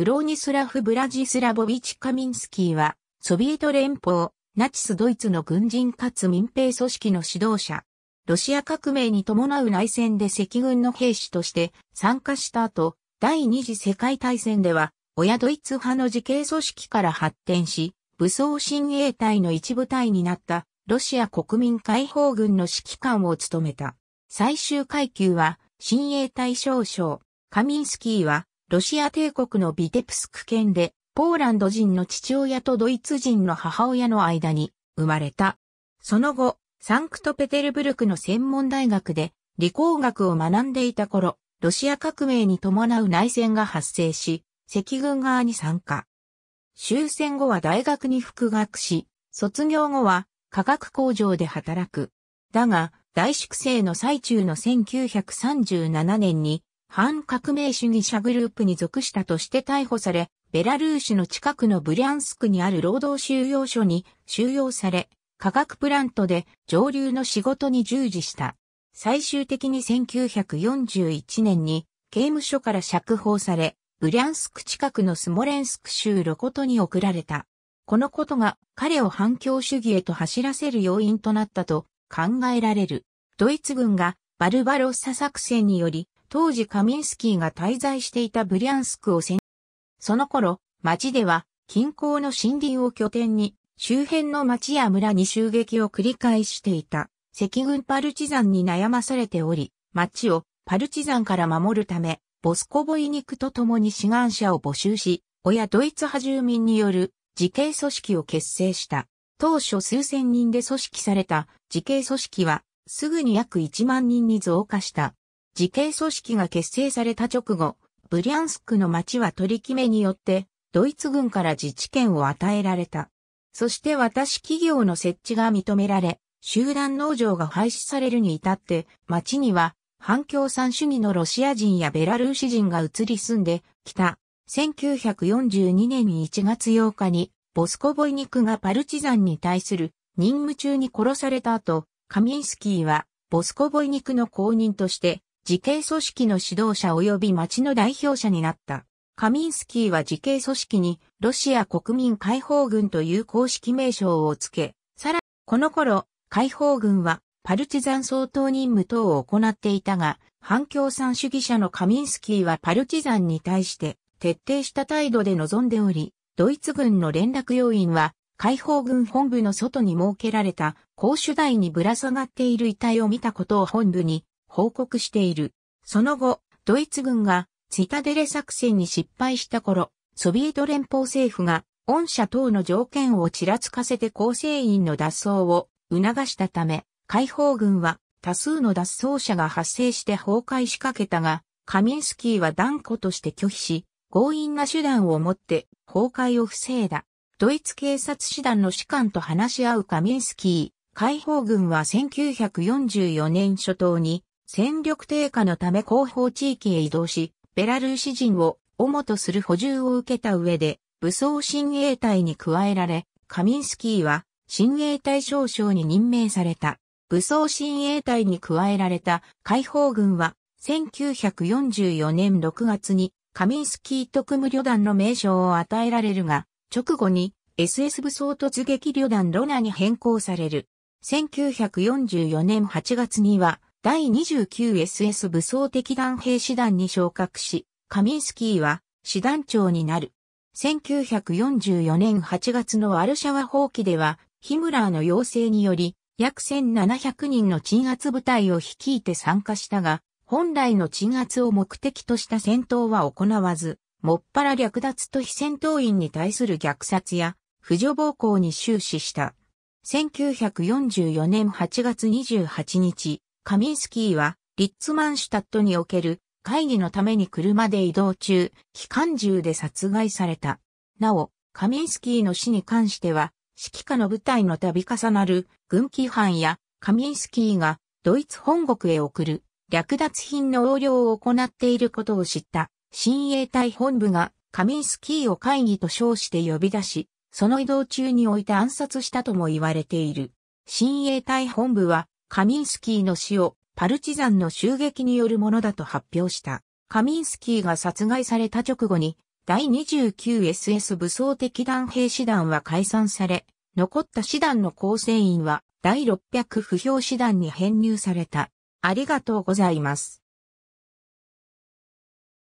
ブローニスラフ・ブラジスラボビチ・カミンスキーは、ソビエト連邦、ナチスドイツの軍人かつ民兵組織の指導者。ロシア革命に伴う内戦で赤軍の兵士として参加した後、第二次世界大戦では、親ドイツ派の自警組織から発展し、武装親衛隊の一部隊になったロシア国民解放軍の指揮官を務めた。最終階級は、親衛隊少将。カミンスキーは、ロシア帝国のビテプスク県で、ポーランド人の父親とドイツ人の母親の間に生まれた。その後、サンクトペテルブルクの専門大学で理工学を学んでいた頃、ロシア革命に伴う内戦が発生し、赤軍側に参加。終戦後は大学に復学し、卒業後は化学工場で働く。だが、大粛清の最中の1937年に反革命主義者グループに属したとして逮捕され、ベラルーシの近くのブリャンスクにある労働収容所に収容され、化学プラントで上流の仕事に従事した。最終的に1941年に刑務所から釈放され、ブリャンスク近くのスモレンスク州ロコトに送られた。このことが彼を反共主義へと走らせる要因となったと考えられる。ドイツ軍がバルバロッサ作戦により当時カミンスキーが滞在していたブリャンスクを占その頃、町では近郊の森林を拠点に、周辺の町や村に襲撃を繰り返していた、赤軍パルチザンに悩まされており、町をパルチザンから守るため、ボスコボイニクと共に志願者を募集し、親ドイツ派住民による自警組織を結成した。当初数千人で組織された自警組織は、すぐに約1万人に増加した。自警組織が結成された直後、ブリャンスクの町は取り決めによって、ドイツ軍から自治権を与えられた。そして私企業の設置が認められ、集団農場が廃止されるに至って、町には反共産主義のロシア人やベラルーシ人が移り住んできた。1942年1月8日に、ボスコボイニクがパルチザンに対する任務中に殺された後、カミンスキーはボスコボイニクの公認として自警組織の指導者及び町の代表者になった。カミンスキーは自警組織にロシア国民解放軍という公式名称をつけ、さらに、この頃、解放軍はパルチザン総統任務等を行っていたが、反共産主義者のカミンスキーはパルチザンに対して徹底した態度で臨んでおり、ドイツ軍の連絡要員は解放軍本部の外に設けられた公主台にぶら下がっている遺体を見たことを本部に報告している。その後、ドイツ軍がツィタデレ作戦に失敗した頃、ソビエト連邦政府が、御社等の条件をちらつかせて構成員の脱走を促したため、解放軍は多数の脱走者が発生して崩壊しかけたが、カミンスキーは断固として拒否し、強引な手段を持って崩壊を防いだ。ドイツ警察師団の士官と話し合うカミンスキー、解放軍は1944年初頭に戦力低下のため後方地域へ移動し、ベラルーシ人を主とする補充を受けた上で、武装親衛隊に加えられ、カミンスキーは親衛隊少将に任命された。武装親衛隊に加えられた解放軍は、1944年6月にカミンスキー特務旅団の名称を与えられるが、直後に SS 武装突撃旅団ロナに変更される。1944年8月には、第 29SS 武装敵団兵師団に昇格し、カミンスキーは師団長になる。1944年8月のワルシャワ放棄では、ヒムラーの要請により、約1700人の鎮圧部隊を率いて参加したが、本来の鎮圧を目的とした戦闘は行わず、もっぱら略奪と非戦闘員に対する虐殺や、婦女暴行に終始した。1944年8月28日、カミンスキーは、リッツマンシュタットにおける会議のために車で移動中、機関銃で殺害された。なお、カミンスキーの死に関しては、指揮下の部隊の度重なる軍規範やカミンスキーがドイツ本国へ送る略奪品の横領を行っていることを知った親衛隊本部がカミンスキーを会議と称して呼び出し、その移動中に置いて暗殺したとも言われている。親衛隊本部はカミンスキーの死をパルチザンの襲撃によるものだと発表した。カミンスキーが殺害された直後に、第 29SS 武装的弾兵師団は解散され、残った師団の構成員は第600不評師団に編入された。ありがとうございます。